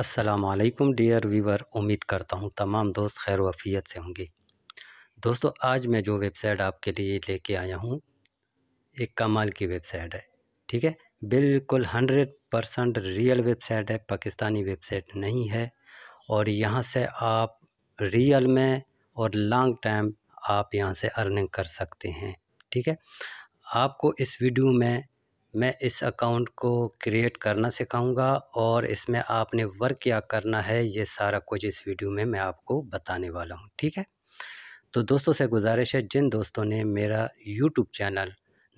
असलकम dear Weaver उम्मीद करता हूँ तमाम दोस्त खैर वफ़ीत से होंगे दोस्तों आज मैं जो वेबसाइट आपके लिए लेके आया हूँ एक कमाल की वेबसाइट है ठीक है बिल्कुल हंड्रेड परसेंट रियल वेबसाइट है पाकिस्तानी वेबसाइट नहीं है और यहाँ से आप रियल में और लॉन्ग टाइम आप यहाँ से अर्निंग कर सकते हैं ठीक है आपको इस वीडियो में मैं इस अकाउंट को क्रिएट करना सिखाऊंगा और इसमें आपने वर्क क्या करना है ये सारा कुछ इस वीडियो में मैं आपको बताने वाला हूँ ठीक है तो दोस्तों से गुजारिश है जिन दोस्तों ने मेरा यूट्यूब चैनल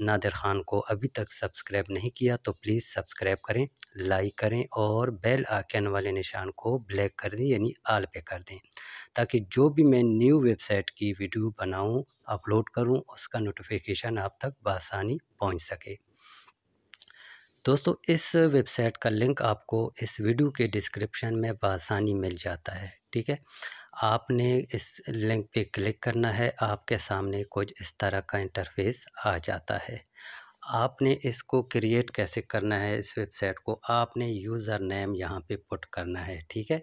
नादिर ख़ान को अभी तक सब्सक्राइब नहीं किया तो प्लीज़ सब्सक्राइब करें लाइक करें और बेल आइकन वाले निशान को ब्लैक कर दें यानी आल पे कर दें ताकि जो भी मैं न्यू वेबसाइट की वीडियो बनाऊं अपलोड करूं उसका नोटिफिकेशन आप तक बसानी पहुंच सके दोस्तों इस वेबसाइट का लिंक आपको इस वीडियो के डिस्क्रिप्शन में बसानी मिल जाता है ठीक है आपने इस लिंक पे क्लिक करना है आपके सामने कुछ इस तरह का इंटरफेस आ जाता है आपने इसको क्रिएट कैसे करना है इस वेबसाइट को आपने यूज़र नेम यहाँ पे पुट करना है ठीक है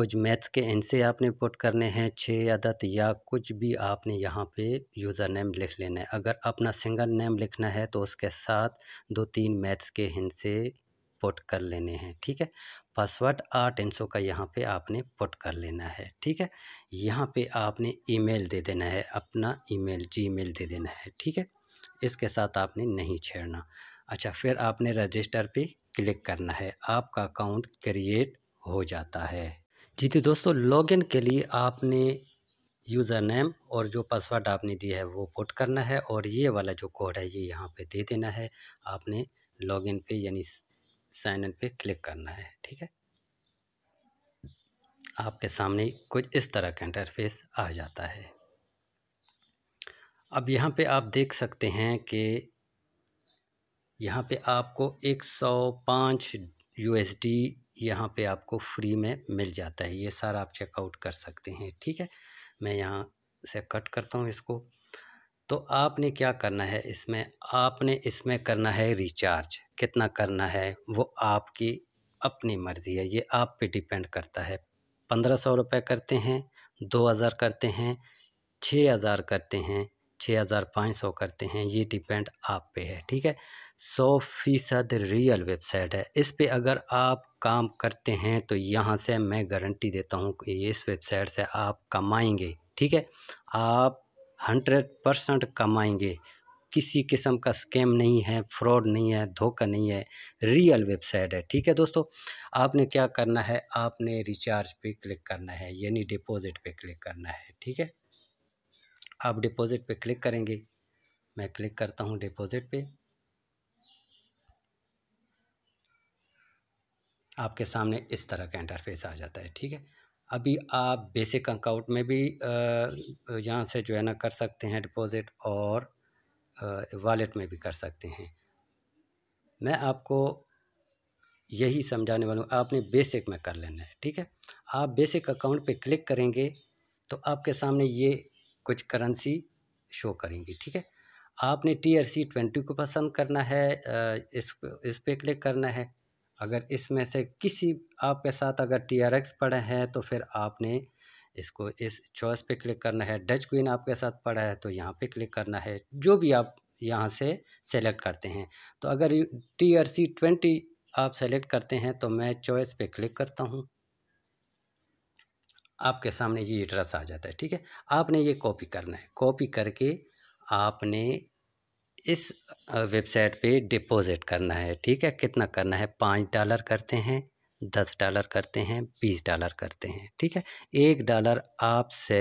कुछ मैथ्स के एनसे आपने पुट करने हैं छः अदद या कुछ भी आपने यहाँ पे यूज़र नेम लिख लेना है अगर अपना सिंगल नेम लिखना है तो उसके साथ दो तीन मैथ्स के हिंसे पुट कर लेने हैं ठीक है पासवर्ड आठ इन का यहाँ पे आपने पुट कर लेना है ठीक है यहाँ पे आपने ईमेल दे देना है अपना ईमेल जीमेल दे देना है ठीक है इसके साथ आपने नहीं छेड़ना अच्छा फिर आपने रजिस्टर पे क्लिक करना है आपका अकाउंट क्रिएट हो जाता है जी तो दोस्तों लॉगिन के लिए आपने यूज़र नेम और जो पासवर्ड आपने दिया है वो पुट करना है और ये वाला जो कोड है ये यहाँ पे दे देना है आपने लॉगिन पे यानी साइन इन पे क्लिक करना है ठीक है आपके सामने कुछ इस तरह का इंटरफेस आ जाता है अब यहाँ पे आप देख सकते हैं कि यहाँ पे आपको 105 यूएसडी यहाँ पे आपको फ्री में मिल जाता है ये सारा आप चेकआउट कर सकते हैं ठीक है मैं यहाँ से कट करता हूँ इसको तो आपने क्या करना है इसमें आपने इसमें करना है रिचार्ज कितना करना है वो आपकी अपनी मर्ज़ी है ये आप पे डिपेंड करता है पंद्रह सौ रुपये करते हैं दो हज़ार करते हैं छः हज़ार करते हैं छः हज़ार पाँच सौ करते हैं ये डिपेंड आप पे है ठीक है सौ फीसद रियल वेबसाइट है इस पे अगर आप काम करते हैं तो यहाँ से मैं गारंटी देता हूँ कि इस वेबसाइट से आप कमाएंगे ठीक है आप हंड्रेड परसेंट कमाएंगे किसी किस्म का स्कैम नहीं है फ्रॉड नहीं है धोखा नहीं है रियल वेबसाइट है ठीक है दोस्तों आपने क्या करना है आपने रिचार्ज पे क्लिक करना है यानी डिपॉजिट पे क्लिक करना है ठीक है आप डिपॉज़िट पे क्लिक करेंगे मैं क्लिक करता हूँ डिपॉज़िट पे आपके सामने इस तरह का इंटरफेस आ जाता है ठीक है अभी आप बेसिक अकाउंट में भी यहाँ से जो है ना कर सकते हैं डिपॉज़िट और वॉलेट में भी कर सकते हैं मैं आपको यही समझाने वाला हूँ आपने बेसिक में कर लेना है ठीक है आप बेसिक अकाउंट पे क्लिक करेंगे तो आपके सामने ये कुछ करेंसी शो करेंगी ठीक है आपने टी आर सी ट्वेंटी को पसंद करना है इस इस पर क्लिक करना है अगर इसमें से किसी आपके साथ अगर टी आर एक्स पड़े है तो फिर आपने इसको इस चॉइस पे क्लिक करना है डच क्वीन आपके साथ पड़ा है तो यहाँ पे क्लिक करना है जो भी आप यहाँ से सेलेक्ट करते हैं तो अगर टी आर सी ट्वेंटी आप सेलेक्ट करते हैं तो मैं चॉइस पे क्लिक करता हूँ आपके सामने ये एड्रेस आ जाता है ठीक है आपने ये कॉपी करना है कॉपी करके आपने इस वेबसाइट पे डिपॉजिट करना है ठीक है कितना करना है पाँच डॉलर करते हैं दस डॉलर करते हैं बीस डॉलर करते हैं ठीक है एक डॉलर आपसे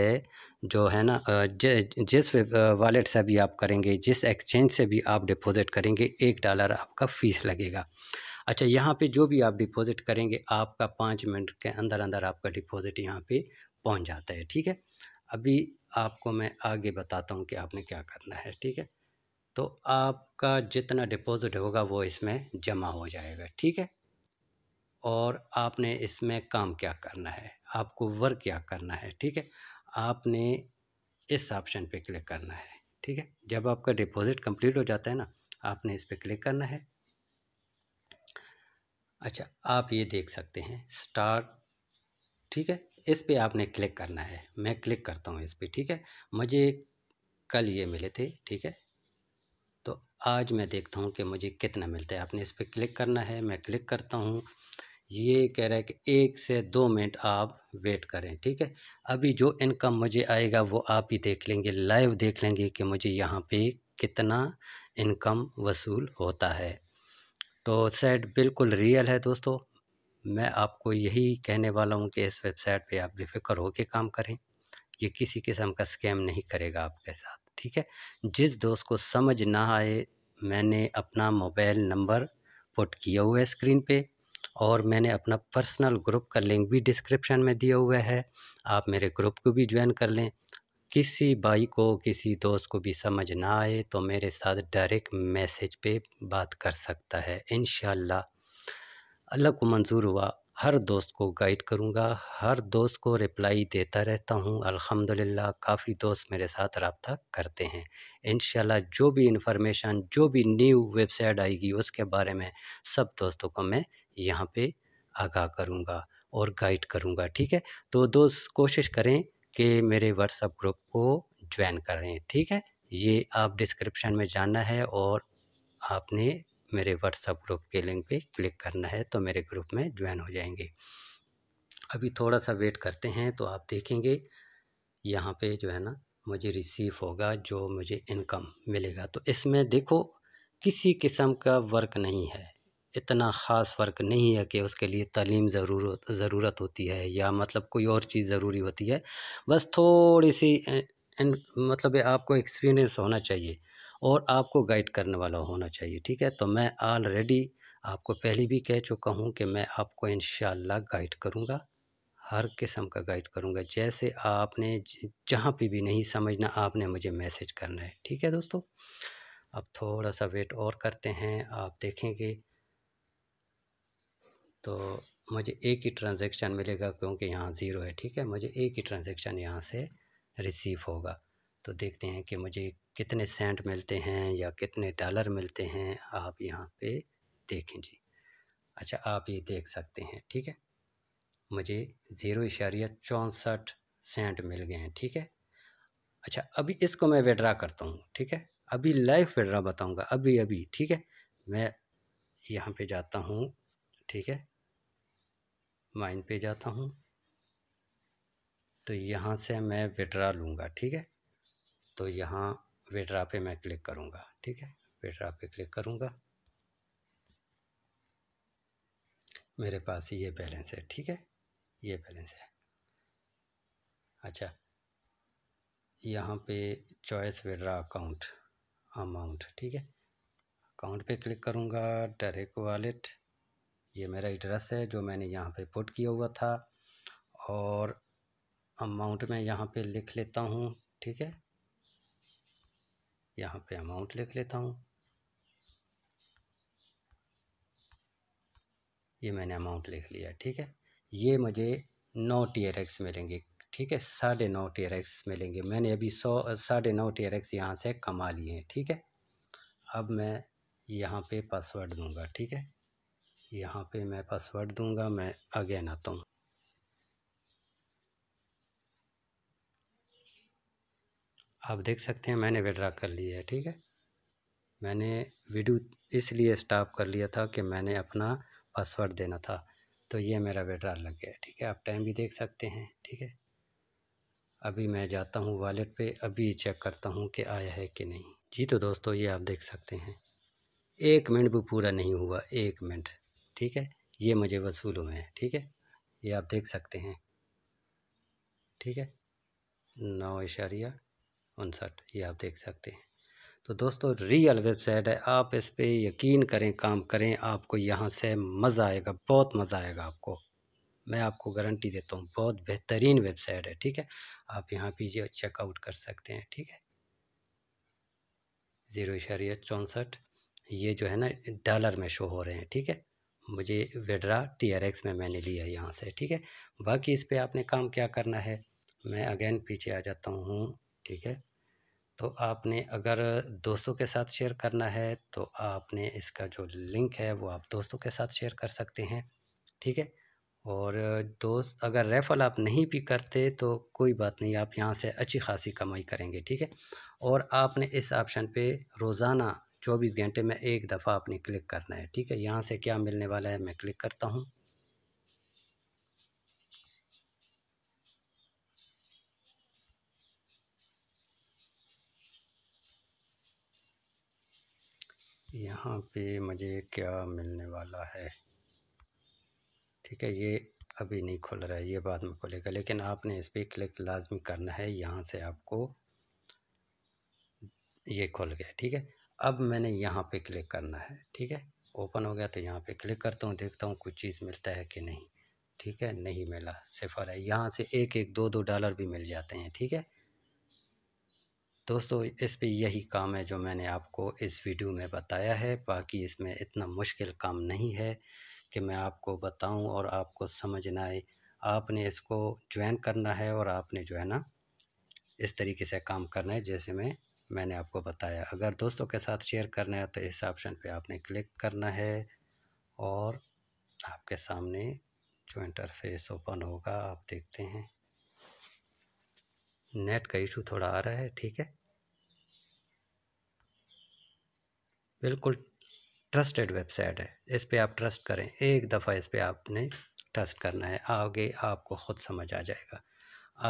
जो है ना ज, जिस वॉलेट से भी आप करेंगे जिस एक्सचेंज से भी आप डिपॉजिट करेंगे एक डॉलर आपका फ़ीस लगेगा अच्छा यहाँ पे जो भी आप डिपॉज़िट करेंगे आपका पाँच मिनट के अंदर अंदर आपका डिपॉज़िट यहाँ पे पहुँच जाता है ठीक है अभी आपको मैं आगे बताता हूँ कि आपने क्या करना है ठीक है तो आपका जितना डिपॉज़िट होगा वो इसमें जमा हो जाएगा ठीक है और आपने इसमें काम क्या करना है आपको वर्क क्या करना है ठीक है आपने इस ऑप्शन पे क्लिक करना है ठीक है जब आपका डिपॉज़िट कंप्लीट हो जाता है ना आपने इस पर क्लिक करना है अच्छा आप ये देख सकते हैं स्टार्ट ठीक है इस पर आपने क्लिक करना है मैं क्लिक करता हूँ इस पर ठीक है मुझे कल ये मिले थे ठीक है तो आज मैं देखता हूँ कि मुझे कितना मिलता है आपने इस पर क्लिक करना है मैं क्लिक करता हूँ ये कह रहा है कि एक से दो मिनट आप वेट करें ठीक है अभी जो इनकम मुझे आएगा वो आप ही देख लेंगे लाइव देख लेंगे कि मुझे यहाँ पे कितना इनकम वसूल होता है तो सेट बिल्कुल रियल है दोस्तों मैं आपको यही कहने वाला हूँ कि इस वेबसाइट पे आप बेफिक्र होकर काम करें ये किसी किस्म का स्कैम नहीं करेगा आपके साथ ठीक है जिस दोस्त को समझ ना आए मैंने अपना मोबाइल नंबर पुट किया हुआ है स्क्रीन पे और मैंने अपना पर्सनल ग्रुप का लिंक भी डिस्क्रिप्शन में दिया हुआ है आप मेरे ग्रुप को भी ज्वाइन कर लें किसी भाई को किसी दोस्त को भी समझ ना आए तो मेरे साथ डायरेक्ट मैसेज पे बात कर सकता है इन अल्लाह को मंजूर हुआ हर दोस्त को गाइड करूँगा हर दोस्त को रिप्लाई देता रहता हूँ अल्हम्दुलिल्लाह काफ़ी दोस्त मेरे साथ रबता करते हैं इन जो भी इन्फॉर्मेशन जो भी न्यू वेबसाइट आएगी उसके बारे में सब दोस्तों को मैं यहाँ पर आगाह करूँगा और गाइड करूँगा ठीक है तो दोस्त कोशिश करें के मेरे व्हाट्सअप ग्रुप को ज्वाइन करें ठीक है ये आप डिस्क्रिप्शन में जाना है और आपने मेरे व्हाट्सअप ग्रुप के लिंक पे क्लिक करना है तो मेरे ग्रुप में ज्वाइन हो जाएंगे अभी थोड़ा सा वेट करते हैं तो आप देखेंगे यहाँ पे जो है ना मुझे रिसीव होगा जो मुझे इनकम मिलेगा तो इसमें देखो किसी किस्म का वर्क नहीं है इतना ख़ास फ़र्क नहीं है कि उसके लिए तलीम ज़रूरत ज़रूरत होती है या मतलब कोई और चीज़ ज़रूरी होती है बस थोड़ी सी इन, मतलब आपको एक्सपीरियंस होना चाहिए और आपको गाइड करने वाला होना चाहिए ठीक है तो मैं ऑलरेडी आपको पहले भी कह चुका हूँ कि मैं आपको इन गाइड करूँगा हर किस्म का गाइड करूँगा जैसे आपने जहाँ पे भी नहीं समझना आपने मुझे मैसेज करना है ठीक है दोस्तों अब थोड़ा सा वेट और करते हैं आप देखेंगे तो मुझे एक ही ट्रांजेक्शन मिलेगा क्योंकि यहाँ ज़ीरो है ठीक है मुझे एक ही ट्रांजेक्शन यहाँ से रिसीव होगा तो देखते हैं कि मुझे कितने सेंट मिलते हैं या कितने डॉलर मिलते हैं आप यहाँ पे देखें जी अच्छा आप ये देख सकते हैं ठीक है मुझे ज़ीरो इशारिया चौंसठ सेंट मिल गए हैं ठीक है अच्छा अभी इसको मैं विड्रा करता हूँ ठीक है अभी लाइव विड्रा बताऊँगा अभी अभी ठीक है मैं यहाँ पर जाता हूँ ठीक है माइन पे जाता हूँ तो यहाँ से मैं विड्रा लूँगा ठीक है तो यहाँ विड्रा पे मैं क्लिक करूँगा ठीक है विड्रा पे क्लिक करूँगा मेरे पास ये बैलेंस है ठीक है ये बैलेंस है अच्छा यहाँ पे चॉइस विड्रा अकाउंट अमाउंट ठीक है अकाउंट पे क्लिक करूँगा डायरेक्ट वॉलेट ये मेरा एड्रेस है जो मैंने यहाँ पे पुट किया हुआ था और अमाउंट मैं यहाँ पे लिख लेता हूँ ठीक है यहाँ पे अमाउंट लिख लेता हूँ ये मैंने अमाउंट लिख लिया ठीक है ये मुझे नौ टी आर एक्स मिलेंगे ठीक है साढ़े नौ टी आर एक्स मिलेंगे मैंने अभी सौ साढ़े नौ टी आर एक्स यहाँ से कमा लिए हैं ठीक है अब मैं यहाँ पे पासवर्ड दूंगा ठीक है यहाँ पे मैं पासवर्ड दूंगा मैं अगेन आता हूँ आप देख सकते हैं मैंने विड्रा कर लिया है ठीक है मैंने वीडियो इसलिए स्टॉप कर लिया था कि मैंने अपना पासवर्ड देना था तो ये मेरा विड्रा लग गया ठीक है आप टाइम भी देख सकते हैं ठीक है अभी मैं जाता हूँ वॉलेट पे अभी चेक करता हूँ कि आया है कि नहीं जी तो दोस्तों ये आप देख सकते हैं एक मिनट भी पूरा नहीं हुआ एक मिनट ठीक है ये मुझे वसूल हुए हैं ठीक है ये आप देख सकते हैं ठीक है नौ इशारिया उनसठ ये आप देख सकते हैं तो दोस्तों रियल वेबसाइट है आप इस पर यकीन करें काम करें आपको यहाँ से मज़ा आएगा बहुत मज़ा आएगा आपको मैं आपको गारंटी देता हूँ बहुत बेहतरीन वेबसाइट है ठीक है आप यहाँ पीजिए और चेकआउट कर सकते हैं ठीक है ज़ीरो इशारिया चौंसठ ये जो है ना डॉलर में शो हो रहे हैं ठीक है मुझे वेड्रा टी आर एक्स में मैंने लिया है यहाँ से ठीक है बाकी इस पर आपने काम क्या करना है मैं अगेन पीछे आ जाता हूँ ठीक है तो आपने अगर दोस्तों के साथ शेयर करना है तो आपने इसका जो लिंक है वो आप दोस्तों के साथ शेयर कर सकते हैं ठीक है और दोस्त अगर रेफ़ल आप नहीं भी करते तो कोई बात नहीं आप यहाँ से अच्छी खासी कमाई करेंगे ठीक है और आपने इस ऑप्शन पे रोज़ाना चौबीस घंटे में एक दफ़ा आपने क्लिक करना है ठीक है यहाँ से क्या मिलने वाला है मैं क्लिक करता हूँ यहाँ पे मुझे क्या मिलने वाला है ठीक है ये अभी नहीं खुल रहा है ये बाद में खुलेगा लेकिन आपने इस पर क्लिक लाजमी करना है यहाँ से आपको ये खुल गया ठीक है अब मैंने यहाँ पे क्लिक करना है ठीक है ओपन हो गया तो यहाँ पे क्लिक करता हूँ देखता हूँ कुछ चीज़ मिलता है कि नहीं ठीक है नहीं मिला सिफर है यहाँ से एक एक दो दो डॉलर भी मिल जाते हैं ठीक है दोस्तों इस पर यही काम है जो मैंने आपको इस वीडियो में बताया है बाकी इसमें इतना मुश्किल काम नहीं है कि मैं आपको बताऊँ और आपको समझना है आपने इसको ज्वाइन करना है और आपने जो है ना इस तरीके से काम करना है जैसे मैं मैंने आपको बताया अगर दोस्तों के साथ शेयर करना है तो इस ऑप्शन पे आपने क्लिक करना है और आपके सामने जो इंटरफेस ओपन होगा आप देखते हैं नेट का इशू थोड़ा आ रहा है ठीक है बिल्कुल ट्रस्टेड वेबसाइट है इस पर आप ट्रस्ट करें एक दफ़ा इस पर आपने ट्रस्ट करना है आगे आपको ख़ुद समझ आ जाएगा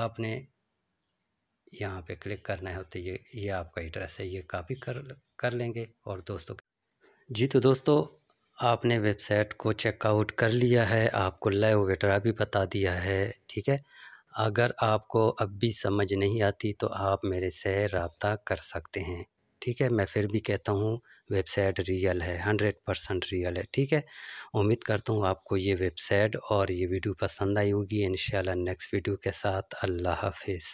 आपने यहाँ पे क्लिक करना है तो ये ये आपका एड्रेस है ये कॉपी कर कर लेंगे और दोस्तों जी तो दोस्तों आपने वेबसाइट को चेकआउट कर लिया है आपको लाइव वेटरा भी बता दिया है ठीक है अगर आपको अब भी समझ नहीं आती तो आप मेरे से रबता कर सकते हैं ठीक है मैं फिर भी कहता हूँ वेबसाइट रियल है हंड्रेड परसेंट रियल है ठीक है उम्मीद करता हूँ आपको ये वेबसाइट और ये वीडियो पसंद आई होगी इन नेक्स्ट वीडियो के साथ अल्लाह हाफिज़